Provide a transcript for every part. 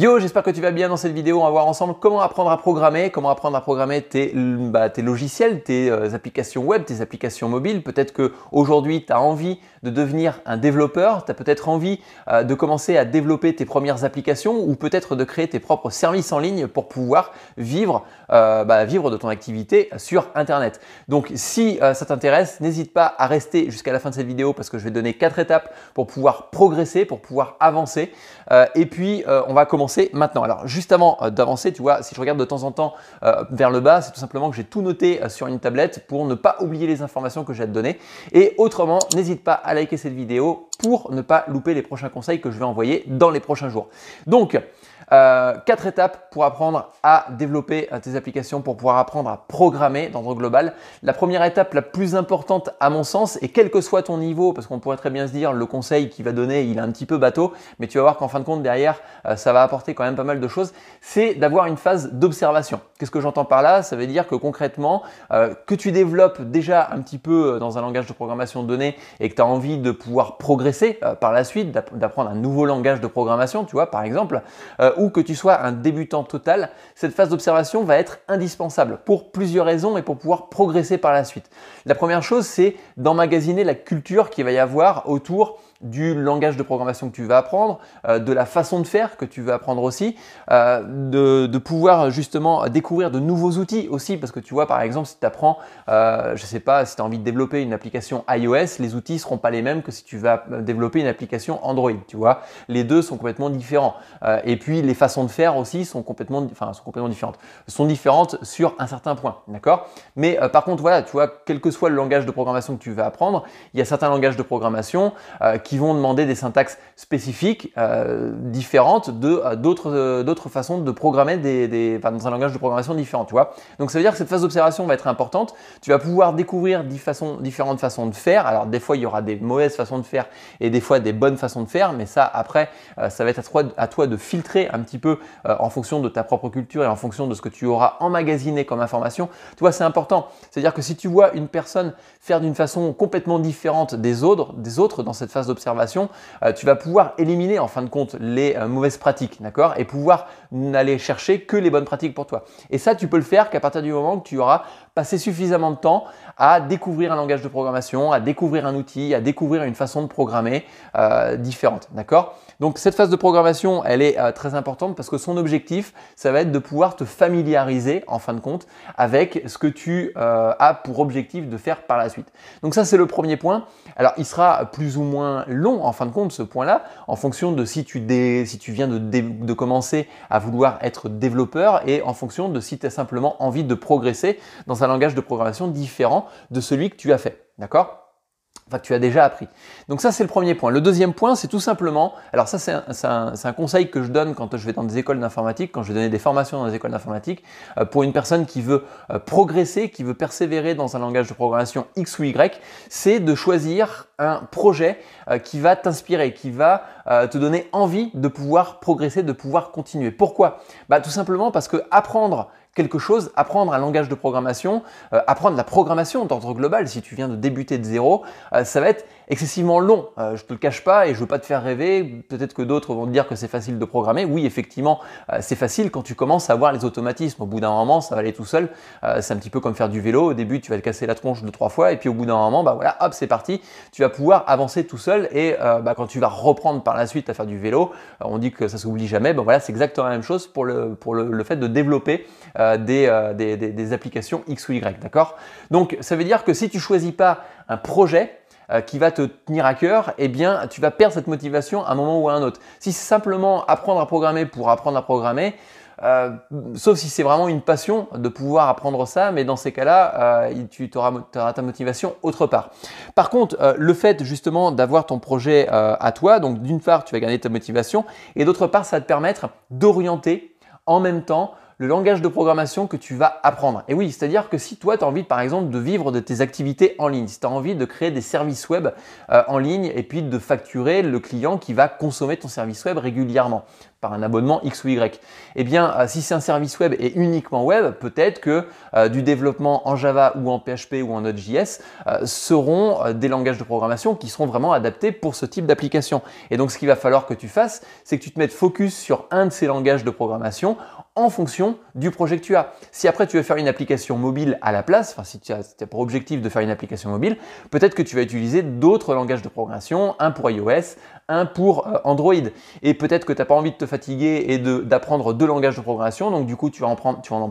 Yo, j'espère que tu vas bien dans cette vidéo. On va voir ensemble comment apprendre à programmer, comment apprendre à programmer tes, bah, logiciels, tes euh, applications web, tes applications mobiles. Peut-être que aujourd'hui, tu as envie de devenir un développeur, tu as peut-être envie euh, de commencer à développer tes premières applications ou peut-être de créer tes propres services en ligne pour pouvoir vivre, euh, bah, vivre de ton activité sur Internet. Donc si ça t'intéresse, n'hésite pas à rester jusqu'à la fin de cette vidéo parce que je vais donner quatre étapes pour pouvoir progresser, pour pouvoir avancer. et puis, on va commencer maintenant. Alors juste avant euh, d'avancer, tu vois, si je regarde de temps en temps euh, vers le bas, c'est tout simplement que j'ai tout noté euh, sur une tablette pour ne pas oublier les informations que j'ai à te donner. Et autrement, n'hésite pas à liker cette vidéo pour ne pas louper les prochains conseils que je vais envoyer dans les prochains jours. Donc, euh, quatre étapes pour apprendre à développer euh, tes applications, pour pouvoir apprendre à programmer dans le global. La première étape la plus importante à mon sens, et quel que soit ton niveau, parce qu'on pourrait très bien se dire le conseil qu'il va donner, il est un petit peu bateau, mais tu vas voir qu'en fin de compte derrière, euh, ça va apporter quand même pas mal de choses, c'est d'avoir une phase d'observation. Qu'est-ce que j'entends par là Ça veut dire que concrètement, que tu développes déjà un petit peu dans un langage de programmation donné et que tu as envie de pouvoir progresser par la suite, d'apprendre un nouveau langage de programmation, tu vois, par exemple, ou que tu sois un débutant total, cette phase d'observation va être indispensable pour plusieurs raisons et pour pouvoir progresser par la suite. La première chose, c'est d'emmagasiner la culture qu'il va y avoir autour du langage de programmation que tu vas apprendre, euh, de la façon de faire que tu vas apprendre aussi, euh, de, pouvoir justement découvrir de nouveaux outils aussi, parce que tu vois par exemple si tu apprends, euh, je ne sais pas, si tu as envie de développer une application iOS, les outils seront pas les mêmes que si tu vas développer une application Android, tu vois, les deux sont complètement différents. et puis les façons de faire aussi sont complètement, enfin, sont complètement différentes, sont différentes sur un certain point, d'accord Mais par contre voilà, tu vois, quel que soit le langage de programmation que tu vas apprendre, il y a certains langages de programmation qui qui vont demander des syntaxes spécifiques euh, différentes de euh, d'autres euh, d'autres façons de programmer des, des dans un langage de programmation différent, tu vois. Donc ça veut dire que cette phase d'observation va être importante. Tu vas pouvoir découvrir dix façons, différentes façons de faire. Alors des fois il y aura des mauvaises façons de faire et des fois des bonnes façons de faire, mais ça après ça va être à toi, à toi de filtrer un petit peu en fonction de ta propre culture et en fonction de ce que tu auras emmagasiné comme information. Tu c'est important. C'est-à-dire que si tu vois une personne faire d'une façon complètement différente des autres, des autres dans cette phase d'observation observation euh, tu vas pouvoir éliminer en fin de compte les euh, mauvaises pratiques, d'accord Et pouvoir n'aller chercher que les bonnes pratiques pour toi. Et ça, tu peux le faire qu'à partir du moment que tu auras passé suffisamment de temps à découvrir un langage de programmation, à découvrir un outil, à découvrir une façon de programmer euh, différente, d'accord Donc cette phase de programmation, elle est très importante parce que son objectif, ça va être de pouvoir te familiariser en fin de compte avec ce que tu as pour objectif de faire par la suite. Donc ça, c'est le premier point. Alors, il sera plus ou moins long en fin de compte ce point-là, en fonction de si tu, si tu viens de, de, commencer à vouloir être développeur et en fonction de si tu as simplement envie de progresser dans un langage de programmation différent de celui que tu as fait. D'accord enfin tu as déjà appris. Donc ça c'est le premier point. Le deuxième point c'est tout simplement, alors ça c'est un, conseil que je donne quand je vais dans des écoles d'informatique, quand je vais donner des formations dans des écoles d'informatique, euh, pour une personne qui veut euh, progresser, qui veut persévérer dans un langage de programmation X ou Y, c'est de choisir un projet euh, qui va t'inspirer, qui va te donner envie de pouvoir progresser, de pouvoir continuer. Pourquoi bah, tout simplement parce que apprendre quelque chose, apprendre un langage de programmation, euh, apprendre la programmation d'ordre global, si tu viens de débuter de zéro, euh, ça va être excessivement long. Euh, je te le cache pas et je veux pas te faire rêver. Peut-être que d'autres vont te dire que c'est facile de programmer. Oui, effectivement, c'est facile quand tu commences à avoir les automatismes. Au bout d'un moment, ça va aller tout seul. c'est un petit peu comme faire du vélo. Au début, tu vas te casser la tronche deux trois fois et puis au bout d'un moment, bah voilà, hop, c'est parti. Tu vas pouvoir avancer tout seul et bah, quand tu vas reprendre par la suite à faire du vélo, on dit que ça s'oublie jamais. Bah voilà, c'est exactement la même chose pour le pour le, fait de développer. Euh, euh, des, applications X ou Y, d'accord Donc ça veut dire que si tu choisis pas un projet euh, qui va te tenir à cœur, eh bien tu vas perdre cette motivation à un moment ou à un autre. Si c'est simplement apprendre à programmer pour apprendre à programmer, sauf si c'est vraiment une passion de pouvoir apprendre ça, mais dans ces cas-là, tu auras, auras, ta motivation autre part. Par contre, le fait justement d'avoir ton projet à toi, donc d'une part tu vas gagner ta motivation, et d'autre part ça va te permettre d'orienter en même temps le langage de programmation que tu vas apprendre. Et oui, c'est-à-dire que si toi, tu as envie, par exemple, de vivre de tes activités en ligne, si tu as envie de créer des services web euh, en ligne et puis de facturer le client qui va consommer ton service web régulièrement par un abonnement X ou Y. Eh bien, euh, si c'est un service web et uniquement web, peut-être que euh, du développement en Java ou en PHP ou en Node.js seront des langages de programmation qui seront vraiment adaptés pour ce type d'application. Et donc, ce qu'il va falloir que tu fasses, c'est que tu te mettes focus sur un de ces langages de programmation en fonction du projet que tu as. Si après tu veux faire une application mobile à la place, enfin si tu as, pour objectif de faire une application mobile, peut-être que tu vas utiliser d'autres langages de programmation, un pour iOS, un pour euh, Android. Et peut-être que tu n'as pas envie de te fatiguer et d'apprendre deux langages de programmation, donc du coup tu vas en, tu vas en,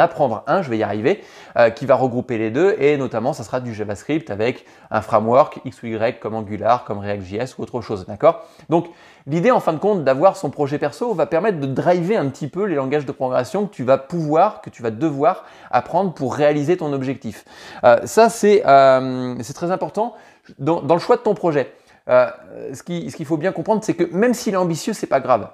apprendre un, je vais y arriver, euh, qui va regrouper les deux, et notamment ça sera du JavaScript avec un framework X ou Y comme Angular, comme React.js ou autre chose, d'accord Donc L'idée, en fin de compte, d'avoir son projet perso va permettre de driver un petit peu les langages de programmation que tu vas pouvoir, que tu vas devoir apprendre pour réaliser ton objectif. Euh, ça, euh, c'est très important dans, le choix de ton projet. Euh, ce qu'il faut bien comprendre, c'est que même s'il est ambitieux, n'est pas grave.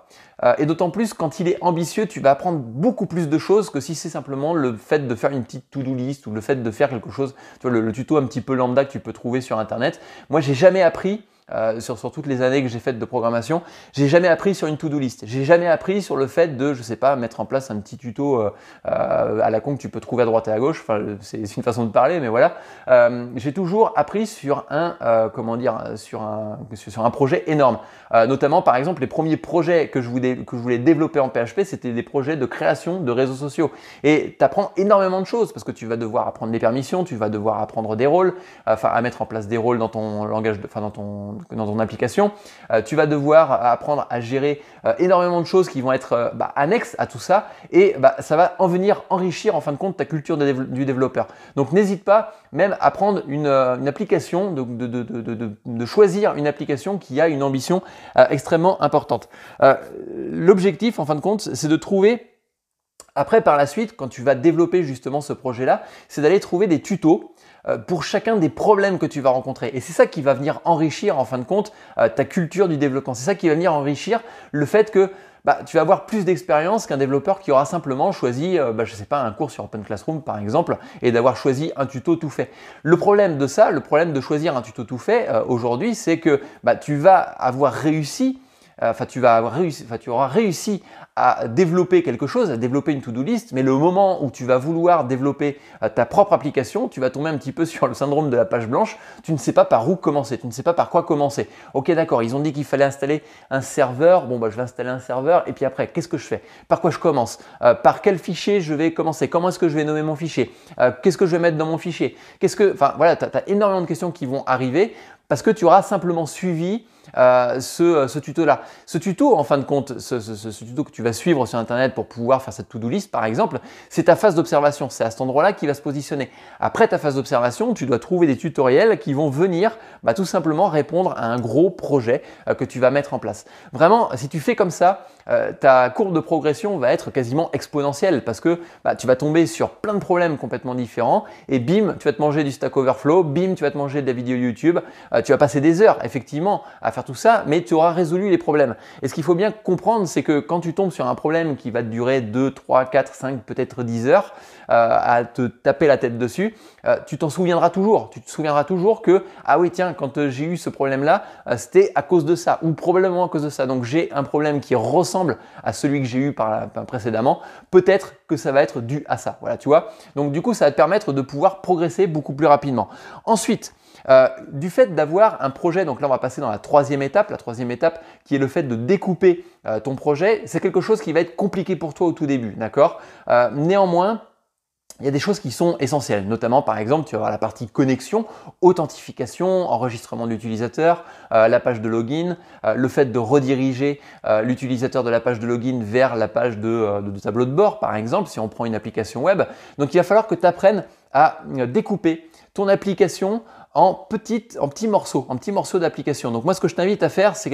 et d'autant plus quand il est ambitieux, tu vas apprendre beaucoup plus de choses que si c'est simplement le fait de faire une petite to-do list ou le fait de faire quelque chose. le, tuto un petit peu lambda que tu peux trouver sur internet. Moi, j'ai jamais appris euh, sur, toutes les années que j'ai faites de programmation, j'ai jamais appris sur une to-do list. J'ai jamais appris sur le fait de, je sais pas, mettre en place un petit tuto euh, euh, à la con que tu peux trouver à droite et à gauche. c'est une façon de parler, mais voilà. j'ai toujours appris sur un, comment dire, sur un, sur un projet énorme. notamment, par exemple, les premiers projets que je voulais, que je voulais développer en PHP, c'était des projets de création de réseaux sociaux. Et tu apprends énormément de choses parce que tu vas devoir apprendre les permissions, tu vas devoir apprendre des rôles, enfin, à mettre en place des rôles dans ton langage, enfin, dans ton dans ton application. Euh, tu vas devoir apprendre à gérer euh, énormément de choses qui vont être euh, bah, annexes à tout ça et bah, ça va en venir enrichir en fin de compte ta culture du développeur. Donc n'hésite pas même à prendre une, application, de, choisir une application qui a une ambition extrêmement importante. L'objectif en fin de compte, c'est de trouver après, par la suite, quand tu vas développer justement ce projet-là, c'est d'aller trouver des tutos euh, pour chacun des problèmes que tu vas rencontrer. Et c'est ça qui va venir enrichir, en fin de compte, euh, ta culture du développement. C'est ça qui va venir enrichir le fait que bah, tu vas avoir plus d'expérience qu'un développeur qui aura simplement choisi, euh, bah, je ne sais pas, un cours sur Open Classroom par exemple, et d'avoir choisi un tuto tout fait. Le problème de ça, le problème de choisir un tuto tout fait aujourd'hui, c'est que bah, tu vas avoir réussi euh, enfin, tu, auras réussi à développer quelque chose, à développer une to-do list, mais le moment où tu vas vouloir développer euh, ta propre application, tu vas tomber un petit peu sur le syndrome de la page blanche. Tu ne sais pas par où commencer, tu ne sais pas par quoi commencer. Ok, d'accord, ils ont dit qu'il fallait installer un serveur. Bon, bah, je vais installer un serveur, et puis après, qu'est-ce que je fais Par quoi je commence euh, Par quel fichier je vais commencer Comment est-ce que je vais nommer mon fichier Qu'est-ce que je vais mettre dans mon fichier Qu'est-ce que. Enfin, voilà, tu as énormément de questions qui vont arriver parce que tu auras simplement suivi euh, euh, ce, tuto-là. Ce tuto, en fin de compte, ce, tuto que tu vas suivre sur Internet pour pouvoir faire cette to-do list, par exemple, c'est ta phase d'observation. C'est à cet endroit-là qu'il va se positionner. Après ta phase d'observation, tu dois trouver des tutoriels qui vont venir bah, tout simplement répondre à un gros projet euh, que tu vas mettre en place. Vraiment, si tu fais comme ça, ta courbe de progression va être quasiment exponentielle parce que bah, tu vas tomber sur plein de problèmes complètement différents et bim, tu vas te manger du Stack Overflow, bim, tu vas te manger de la vidéo YouTube, tu vas passer des heures effectivement à faire tout ça, mais tu auras résolu les problèmes. Et ce qu'il faut bien comprendre, c'est que quand tu tombes sur un problème qui va durer 2, 3, 4, 5, peut-être 10 heures euh, à te taper la tête dessus, euh, tu t'en souviendras toujours. Tu te souviendras toujours que, ah oui, tiens, quand euh, j'ai eu ce problème-là, c'était à cause de ça, ou probablement à cause de ça. Donc j'ai un problème qui ressemble à celui que j'ai eu précédemment. Peut-être que ça va être dû à ça. Voilà, tu vois. Donc du coup, ça va te permettre de pouvoir progresser beaucoup plus rapidement. Ensuite, euh, du fait d'avoir un projet, donc là on va passer dans la troisième étape, la troisième étape qui est le fait de découper euh, ton projet, c'est quelque chose qui va être compliqué pour toi au tout début, d'accord euh, Néanmoins, il y a des choses qui sont essentielles, notamment par exemple, tu vas avoir la partie connexion, authentification, enregistrement de l'utilisateur, la page de login, le fait de rediriger l'utilisateur de la page de login vers la page de, tableau de bord, par exemple, si on prend une application web. Donc il va falloir que tu apprennes à découper ton application en, petits morceaux, en petits morceaux d'application. Donc moi, ce que je t'invite à faire, c'est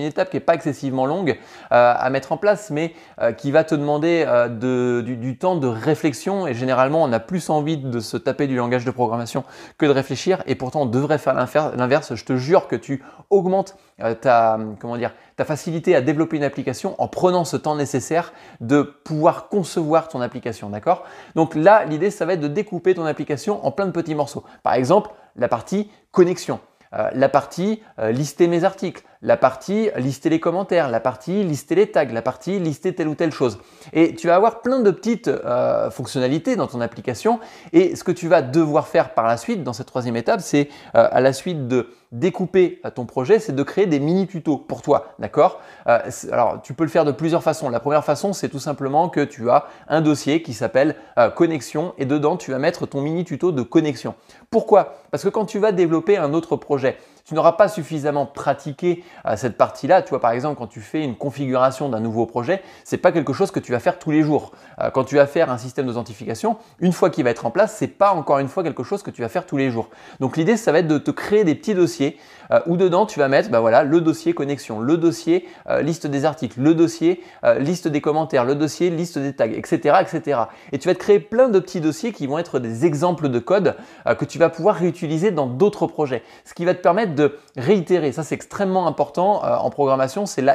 une, étape qui n'est pas excessivement longue euh, à mettre en place, mais euh, qui va te demander euh, du, du, temps de réflexion. Et généralement, on a plus envie de se taper du langage de programmation que de réfléchir. Et pourtant, on devrait faire l'inverse. Je te jure que tu augmentes ta, comment dire, ta facilité à développer une application en prenant ce temps nécessaire de pouvoir concevoir ton application, d'accord Donc là, l'idée, ça va être de découper ton application en plein de petits morceaux. Par exemple, la partie connexion. Euh, la partie euh, lister mes articles, la partie lister les commentaires, la partie lister les tags, la partie lister telle ou telle chose. Et tu vas avoir plein de petites euh, fonctionnalités dans ton application. Et ce que tu vas devoir faire par la suite, dans cette troisième étape, c'est euh, à la suite de découper euh, ton projet, c'est de créer des mini tutos pour toi, d'accord Alors, tu peux le faire de plusieurs façons. La première façon, c'est tout simplement que tu as un dossier qui s'appelle connexion et dedans, tu vas mettre ton mini tuto de connexion. Pourquoi Parce que quand tu vas développer un autre projet, tu n'auras pas suffisamment pratiqué euh, cette partie-là. Tu vois, par exemple, quand tu fais une configuration d'un nouveau projet, c'est pas quelque chose que tu vas faire tous les jours. Euh, quand tu vas faire un système d'authentification, une fois qu'il va être en place, c'est pas encore une fois quelque chose que tu vas faire tous les jours. Donc l'idée, ça va être de te créer des petits dossiers euh, où dedans tu vas mettre, bah voilà, le dossier connexion, le dossier liste des articles, le dossier liste des commentaires, le dossier liste des tags, etc., etc. Et tu vas te créer plein de petits dossiers qui vont être des exemples de code que tu vas pouvoir réutiliser dans d'autres projets, ce qui va te permettre de de réitérer. Ça, c'est extrêmement important euh, en programmation, c'est la,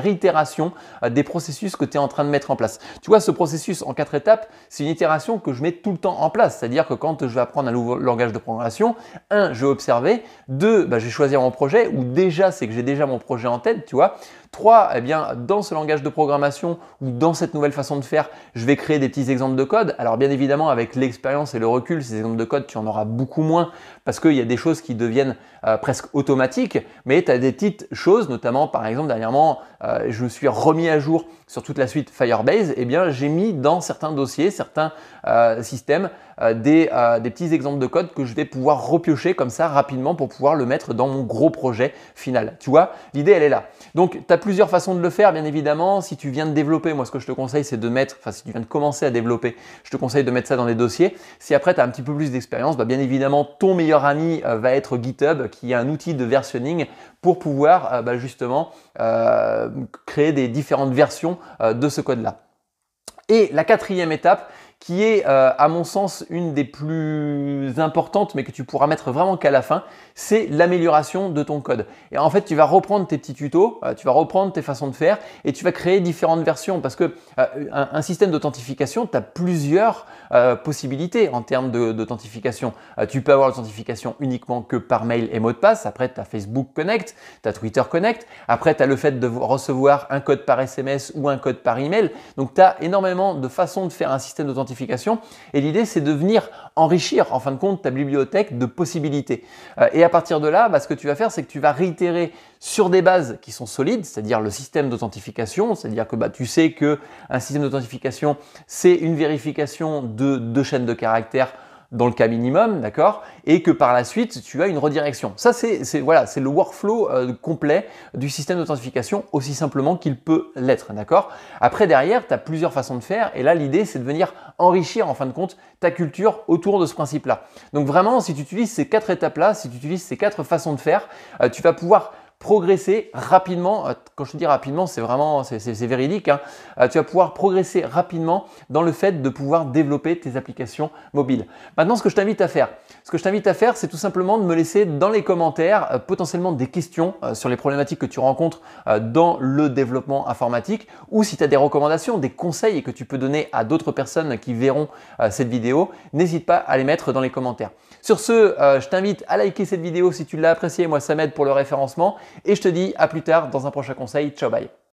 réitération euh, des processus que tu es en train de mettre en place. Tu vois, ce processus en quatre étapes, c'est une itération que je mets tout le temps en place. C'est-à-dire que quand je vais apprendre un nouveau langage de programmation, un, je vais observer, deux, bah, je vais choisir mon projet, ou déjà, c'est que j'ai déjà mon projet en tête, tu vois. Et eh bien, dans ce langage de programmation ou dans cette nouvelle façon de faire, je vais créer des petits exemples de code. Alors bien évidemment, avec l'expérience et le recul, ces exemples de code, tu en auras beaucoup moins parce qu'il y a des choses qui deviennent euh, presque automatiques, mais tu as des petites choses, notamment par exemple dernièrement, euh, je me suis remis à jour sur toute la suite Firebase, eh bien j'ai mis dans certains dossiers, certains euh, systèmes, euh, des, petits exemples de code que je vais pouvoir repiocher comme ça rapidement pour pouvoir le mettre dans mon gros projet final. Tu vois, l'idée elle est là. Donc tu as plusieurs façons de le faire, bien évidemment. Si tu viens de développer, moi ce que je te conseille c'est de mettre, enfin si tu viens de commencer à développer, je te conseille de mettre ça dans des dossiers. Si après tu as un petit peu plus d'expérience, bah, bien évidemment ton meilleur ami va être GitHub qui est un outil de versionning pour pouvoir euh, bah, justement euh, créer des différentes versions euh, de ce code-là. Et la quatrième étape, qui est euh, à mon sens une des plus importantes, mais que tu pourras mettre vraiment qu'à la fin, c'est l'amélioration de ton code. Et en fait, tu vas reprendre tes petits tutos, euh, tu vas reprendre tes façons de faire, et tu vas créer différentes versions, parce que euh, un, système d'authentification, tu as plusieurs possibilités en termes d'authentification. tu peux avoir l'authentification uniquement que par mail et mot de passe, après tu as Facebook Connect, tu as Twitter Connect, après tu as le fait de recevoir un code par SMS ou un code par email. Donc tu as énormément de façons de faire un système d'authentification et l'idée, c'est de venir enrichir, en fin de compte, ta bibliothèque de possibilités. Euh, et à partir de là, bah, ce que tu vas faire, c'est que tu vas réitérer sur des bases qui sont solides, c'est-à-dire le système d'authentification, c'est-à-dire que bah, tu sais que un système d'authentification, c'est une vérification de deux chaînes de caractères dans le cas minimum, d'accord Et que par la suite, tu as une redirection. Ça, c'est voilà, c'est le workflow euh, complet du système d'authentification aussi simplement qu'il peut l'être, d'accord Après, derrière, tu as plusieurs façons de faire. Et là, l'idée, c'est de venir enrichir, en fin de compte, ta culture autour de ce principe-là. Donc vraiment, si tu utilises ces quatre étapes-là, si tu utilises ces quatre façons de faire, euh, tu vas pouvoir progresser rapidement. Euh, quand je dis rapidement, c'est vraiment, c'est véridique. Hein. Euh, tu vas pouvoir progresser rapidement dans le fait de pouvoir développer tes applications mobiles. Maintenant, ce que je t'invite à faire, ce que je t'invite à faire, c'est tout simplement de me laisser dans les commentaires euh, potentiellement des questions sur les problématiques que tu rencontres dans le développement informatique ou si tu as des recommandations, des conseils que tu peux donner à d'autres personnes qui verront cette vidéo, n'hésite pas à les mettre dans les commentaires. Sur ce, je t'invite à liker cette vidéo si tu l'as appréciée. Moi, ça m'aide pour le référencement et je te dis à plus tard dans un prochain conseil. Ciao, bye.